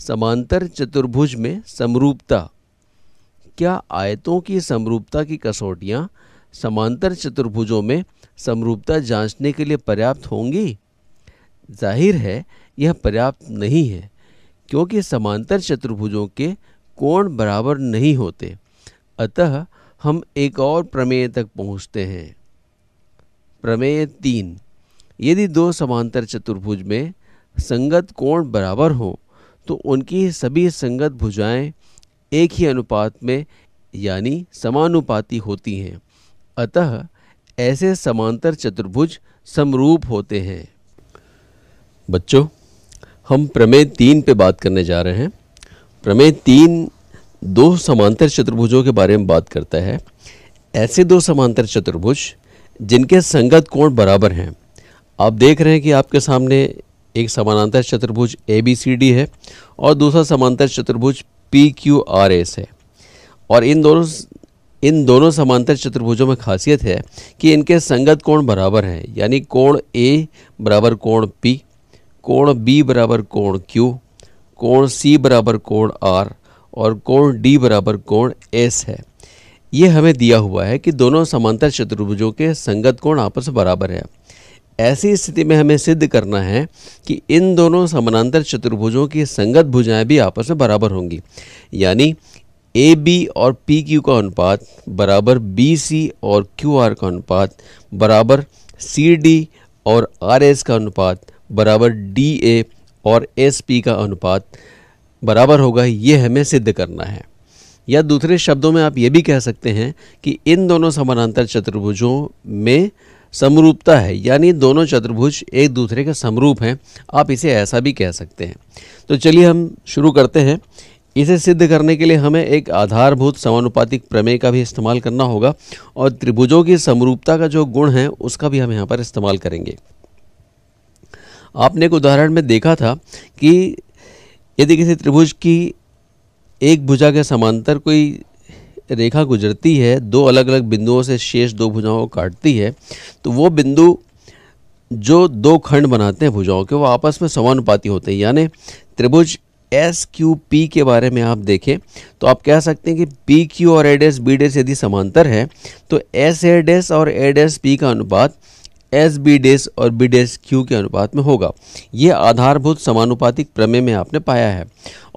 समांतर चतुर्भुज में समरूपता क्या आयतों की समरूपता की कसौटियाँ समांतर चतुर्भुजों में समरूपता जांचने के लिए पर्याप्त होंगी जाहिर है यह पर्याप्त नहीं है क्योंकि समांतर चतुर्भुजों के कोण बराबर नहीं होते अतः हम एक और प्रमेय तक पहुंचते हैं प्रमेय तीन यदि दो समांतर चतुर्भुज में संगत कोण बराबर हों तो उनकी सभी संगत भुजाएं एक ही अनुपात में यानी समानुपाती होती हैं अतः ऐसे समांतर चतुर्भुज समरूप होते हैं बच्चों हम प्रमेय तीन पे बात करने जा रहे हैं प्रमेय तीन दो समांतर चतुर्भुजों के बारे में बात करता है ऐसे दो समांतर चतुर्भुज जिनके संगत कोण बराबर हैं आप देख रहे हैं कि आपके सामने एक समानांतर चतुर्भुज ए बी सी डी है और दूसरा समांतर चतुर्भुज पी क्यू आर एस है और इन दोनों इन दोनों समांतर चतुर्भुजों में खासियत है कि इनके संगत कोण बराबर हैं यानी कोण ए बराबर कोण पी कोण बी बराबर कोण क्यू कोण सी बराबर कोण आर और कोण डी बराबर कोण एस है ये हमें दिया हुआ है कि दोनों समांतर चतुर्भुजों के संगत कोण आपस में बराबर है ऐसी स्थिति में हमें सिद्ध करना है कि इन दोनों समानांतर चतुर्भुजों की संगत भुजाएं भी आपस में बराबर होंगी यानी ए बी और पी क्यू का अनुपात बराबर बी सी और क्यू आर का अनुपात बराबर सी डी और आर एस का अनुपात बराबर डी ए और एस पी का अनुपात बराबर होगा ये हमें सिद्ध करना है या दूसरे शब्दों में आप ये भी कह सकते हैं कि इन दोनों समानांतर चतुर्भुजों में समरूपता है यानी दोनों चतुर्भुज एक दूसरे के समरूप हैं आप इसे ऐसा भी कह सकते हैं तो चलिए हम शुरू करते हैं इसे सिद्ध करने के लिए हमें एक आधारभूत समानुपातिक प्रमेय का भी इस्तेमाल करना होगा और त्रिभुजों की समरूपता का जो गुण है उसका भी हम यहाँ पर इस्तेमाल करेंगे आपने एक उदाहरण में देखा था कि यदि किसी त्रिभुज की एक भुजा के समांतर कोई रेखा गुजरती है दो अलग अलग बिंदुओं से शेष दो भुजाओं को काटती है तो वो बिंदु जो दो खंड बनाते हैं भुजाओं के वो आपस में समानुपाती होते हैं यानी त्रिभुज एस क्यू पी के बारे में आप देखें तो आप कह सकते हैं कि पी क्यू और एडेस बी डेस यदि समांतर है तो एस एडेस और एडेस पी का अनुपात एस बी डेस और बी डेस क्यू के अनुपात में होगा ये आधारभूत समानुपातिक प्रमेय में आपने पाया है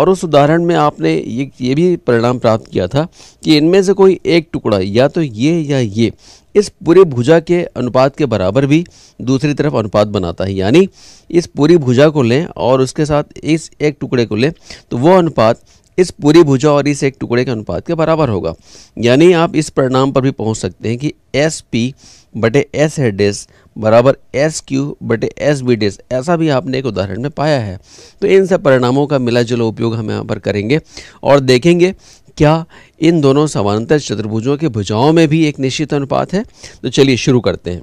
और उस उदाहरण में आपने ये ये भी परिणाम प्राप्त किया था कि इनमें से कोई एक टुकड़ा या तो ये या ये इस पूरी भुजा के अनुपात के बराबर भी दूसरी तरफ अनुपात बनाता है यानी इस पूरी भुजा को लें और उसके साथ इस एक टुकड़े को लें तो वो अनुपात इस पूरी भुजा और इस एक टुकड़े के अनुपात के बराबर होगा यानी आप इस परिणाम पर भी पहुंच सकते हैं कि एस पी बटे एस है डेस बराबर एस क्यू बटे एस बी डेस ऐसा भी आपने एक उदाहरण में पाया है तो इन सब परिणामों का मिला जुला उपयोग हम यहाँ पर करेंगे और देखेंगे क्या इन दोनों समानांतर चतुर्भुजों के भुजाओं में भी एक निश्चित अनुपात है तो चलिए शुरू करते हैं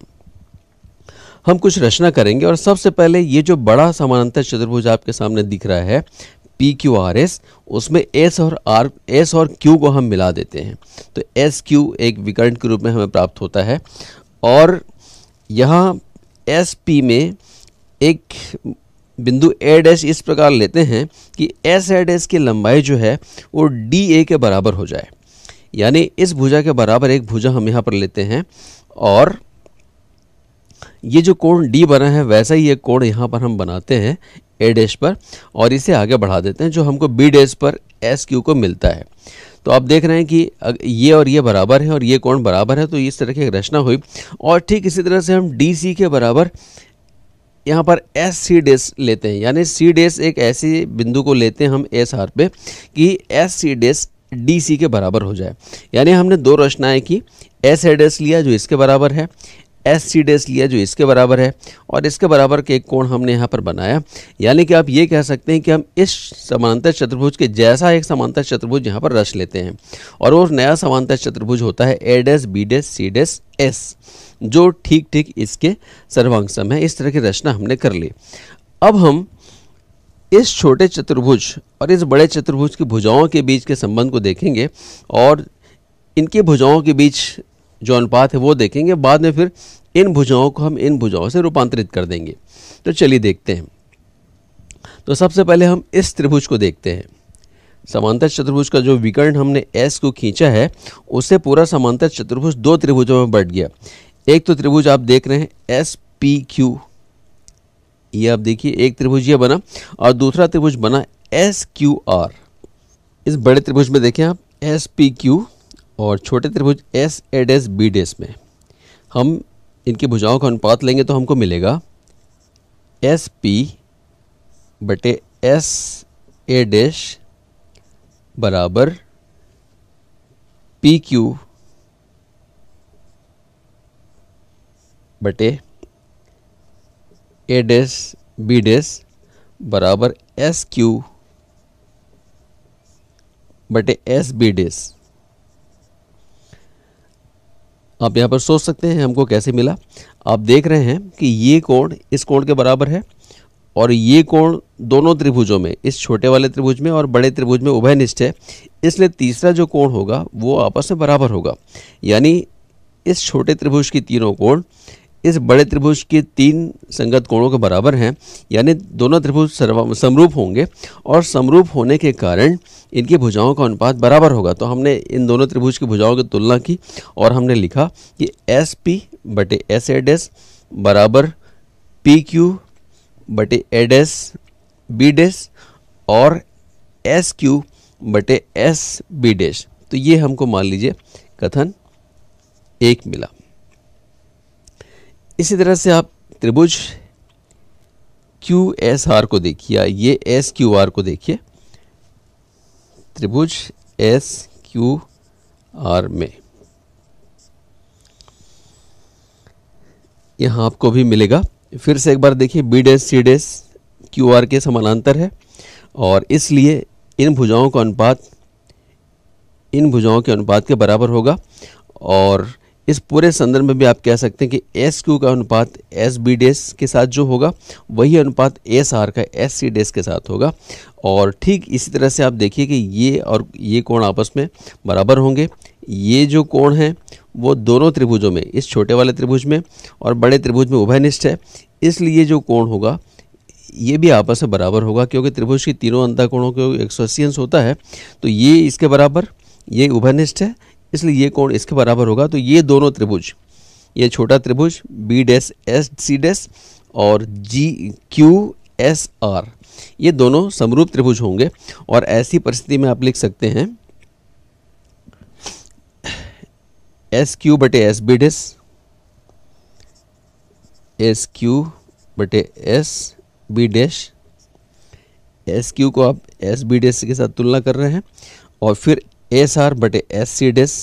हम कुछ रचना करेंगे और सबसे पहले ये जो बड़ा समानांतर चतुर्भुज आपके सामने दिख रहा है पी क्यू आर एस उसमें एस और आर एस और क्यू को हम मिला देते हैं तो एस क्यू एक विकर्ण के रूप में हमें प्राप्त होता है और यहाँ एस पी में एक बिंदु ए डैश इस प्रकार लेते हैं कि एस ए डैश की लंबाई जो है वो डी ए के बराबर हो जाए यानी इस भुजा के बराबर एक भुजा हम यहाँ पर लेते हैं और ये जो कोण डी बना है वैसा ही एक कोण यहाँ पर हम बनाते हैं ए डैश पर और इसे आगे बढ़ा देते हैं जो हमको बी डैश पर एस क्यू को मिलता है तो आप देख रहे हैं कि ये और ये बराबर है और ये कोण बराबर है तो इस तरह की रचना हुई और ठीक इसी तरह से हम डी के बराबर यहाँ पर एस सी डेस लेते हैं यानी सी डेस एक ऐसी बिंदु को लेते हैं हम एस आर पे कि एस सी डेस डी सी के बराबर हो जाए यानी हमने दो रचनाएँ की एस एडेस लिया जो इसके बराबर है एस सी डेस लिया जो इसके बराबर है और इसके बराबर के एक कोण हमने यहाँ पर बनाया यानी कि आप ये कह सकते हैं कि हम इस समांतर चतुर्भुज के जैसा एक समांतर चतुर्भुज यहाँ पर रच लेते हैं और वो नया समांतर चतुर्भुज होता है ए dash B dash C dash S जो ठीक ठीक इसके सर्वांग सम है इस तरह की रचना हमने कर ली अब हम इस छोटे चतुर्भुज और इस बड़े चतुर्भुज की भुजाओं के बीच के संबंध को देखेंगे और इनके भुजाओं के बीच जो अनुपात है वो देखेंगे बाद में फिर इन भुजाओं को हम इन भुजाओं से रूपांतरित कर देंगे तो चलिए देखते हैं तो सबसे पहले हम इस त्रिभुज को देखते हैं समांतर चतुर्भुज का जो विकर्ण हमने एस को खींचा है उससे पूरा समांतर चतुर्भुज दो त्रिभुजों में बढ़ गया एक तो त्रिभुज आप देख रहे हैं एस पी क्यू ये आप देखिए एक त्रिभुज ये बना और दूसरा त्रिभुज बना एस क्यू आर इस बड़े त्रिभुज में देखें आप एस पी क्यू और छोटे त्रिभुज एस ए डेस बी डेस में हम इनकी भुजाओं का अनुपात लेंगे तो हमको मिलेगा एस पी बटे एस ए डैश बराबर पी क्यू बटे ए डेस बी डेस बराबर एस क्यू बटे एस बी डेस आप यहाँ पर सोच सकते हैं हमको कैसे मिला आप देख रहे हैं कि ये कोण इस कोण के बराबर है और ये कोण दोनों त्रिभुजों में इस छोटे वाले त्रिभुज में और बड़े त्रिभुज में उभयनिष्ठ है इसलिए तीसरा जो कोण होगा वो आपस में बराबर होगा यानी इस छोटे त्रिभुज की तीनों कोण इस बड़े त्रिभुज के तीन संगत कोणों के बराबर हैं यानी दोनों त्रिभुज समरूप होंगे और समरूप होने के कारण इनकी भुजाओं का अनुपात बराबर होगा तो हमने इन दोनों त्रिभुज की भुजाओं की तुलना की और हमने लिखा कि एस पी बटे एस एड एस बराबर पी क्यू बटे एड एस बी डेस और एस क्यू बटे एस बी डेस तो ये हमको मान लीजिए कथन एक मिला इसी तरह से आप त्रिभुज क्यू एस आर को देखिए ये एस क्यू आर को देखिए त्रिभुज एस क्यू आर में यहाँ आपको भी मिलेगा फिर से एक बार देखिए B dash C dash Q R के समानांतर है और इसलिए इन भुजाओं का अनुपात इन भुजाओं के अनुपात के बराबर होगा और इस पूरे संदर्भ में भी आप कह सकते हैं कि एस क्यू का अनुपात एस बी डेस के साथ जो होगा वही अनुपात एस आर का एस सी डेस के साथ होगा और ठीक इसी तरह से आप देखिए कि ये और ये कोण आपस में बराबर होंगे ये जो कोण है वो दोनों त्रिभुजों में इस छोटे वाले त्रिभुज में और बड़े त्रिभुज में उभयनिष्ठ है इसलिए जो कोण होगा ये भी आपस में बराबर होगा क्योंकि त्रिभुज की तीनों अंतः कोणों के एक होता है तो ये इसके बराबर ये उभयनिष्ठ है इसलिए ये कोण इसके बराबर होगा तो ये दोनों त्रिभुज ये छोटा त्रिभुज B dash S C dash और जी क्यू एस आर ये दोनों समरूप त्रिभुज होंगे और ऐसी परिस्थिति में आप लिख सकते हैं एस क्यू बटे S B dash S Q बटे S B dash S Q को आप एस बी डैश के साथ तुलना कर रहे हैं और फिर एस आर बटे S C dash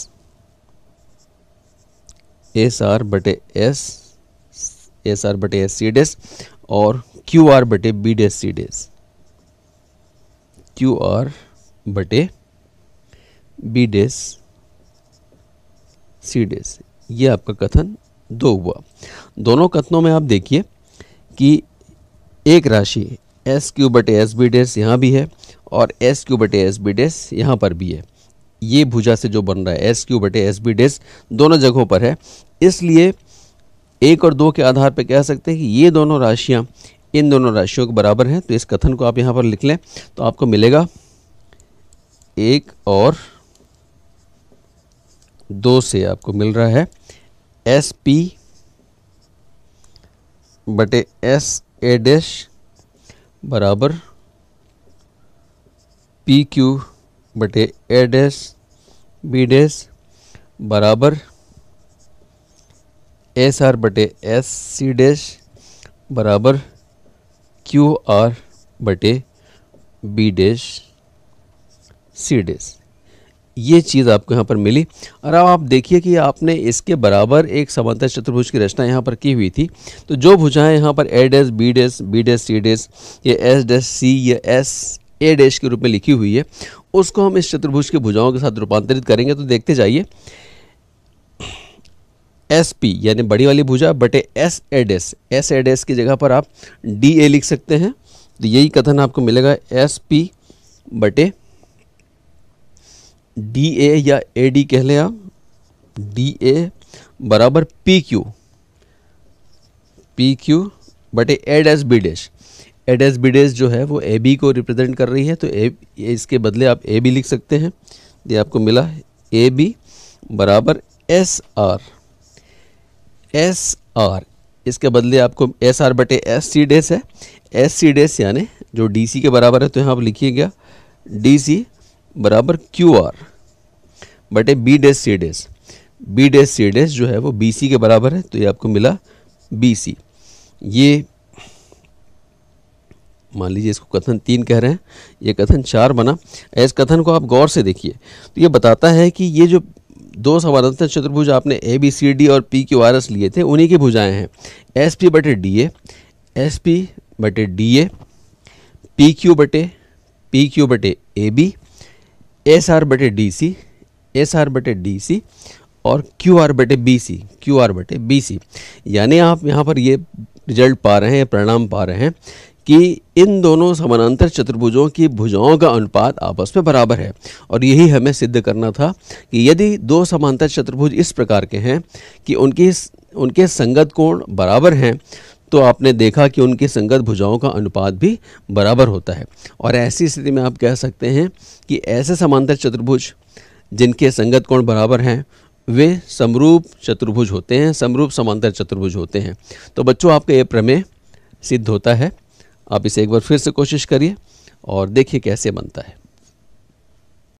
S R बटे एस एस आर बटे एस सी डेस और क्यू आर बटे B dash C dash Q R बटे बी डेस सी डेस ये आपका कथन दो हुआ दोनों कथनों में आप देखिए कि एक राशि एस क्यू बटे एस बी डेस यहाँ भी है और एस क्यू बटे एस बी डेस यहाँ पर भी है ये भुजा से जो बन रहा है एस क्यू बटे एस बी डेस दोनों जगहों पर है इसलिए एक और दो के आधार पर कह सकते हैं कि ये दोनों राशियाँ इन दोनों राशियों के बराबर हैं तो इस कथन को आप यहाँ पर लिख लें तो आपको मिलेगा एक और दो से आपको मिल रहा है एस पी बटे एस ए डैश बराबर पी क्यू बटे ए डैस बी डैस बराबर एस आर बटे एस सी डैश बराबर क्यू आर बटे बी डैश सी डैश ये चीज़ आपको यहाँ पर मिली और अब आप देखिए कि आपने इसके बराबर एक समांतर चतुर्भुज की रचना यहाँ पर की हुई थी तो जो भुजाएं यहाँ पर A dash B dash B dash C dash या एस डैश सी या एस ए डैश के रूप में लिखी हुई है उसको हम इस चतुर्भुज की भुजाओं के साथ रूपांतरित करेंगे तो देखते जाइए एस पी यानी बड़ी वाली भुजा बटे एस एड एस एस एड एस की जगह पर आप डी ए लिख सकते हैं तो यही कथन आपको मिलेगा एस पी बटे डी ए या ए डी कह लें आप डी ए बराबर पी क्यू पी क्यू बटे एड S B dash A dash B dash जो है वो ए बी को रिप्रेजेंट कर रही है तो ए इसके बदले आप ए बी लिख सकते हैं ये आपको मिला ए बी बराबर एस आर एस आर इसके बदले आपको एस आर बटे एस सी डेस है एस सी डेस यानी जो डी सी के बराबर है तो यहाँ आप लिखिएगा डी सी बराबर क्यू आर बटे B dash C dash B dash C dash जो है वो बी सी के बराबर है तो ये आपको मिला बी सी ये मान लीजिए इसको कथन तीन कह रहे हैं ये कथन चार बना इस कथन को आप गौर से देखिए तो ये बताता है कि ये जो दो समानांतर चतुर्भुज आपने ए बी सी डी और पी क्यू आर एस लिए थे उन्हीं की भुजाएं हैं एस पी बटे डी ए एस पी बटे डी ए पी क्यू बटे पी क्यू बटे ए बी एस आर बटे डी सी एस आर बटे डी सी और क्यू आर बटे बी सी क्यू आर बटे बी सी यानी आप यहाँ पर ये रिजल्ट पा रहे हैं परिणाम पा रहे हैं कि इन दोनों समानांतर चतुर्भुजों की भुजाओं का अनुपात आपस में बराबर है और यही हमें सिद्ध करना था कि यदि दो समांतर चतुर्भुज इस प्रकार के हैं कि उनकी उनके संगत कोण बराबर हैं तो आपने देखा कि उनकी संगत भुजाओं का अनुपात भी बराबर होता है और ऐसी स्थिति में आप कह सकते हैं कि ऐसे समांतर चतुर्भुज जिनके संगत कोण बराबर हैं वे समरूप चतुर्भुज होते हैं समरूप समांतर चतुर्भुज होते हैं तो बच्चों आपका ये प्रमेय सिद्ध होता है आप इसे एक बार फिर से कोशिश करिए और देखिए कैसे बनता है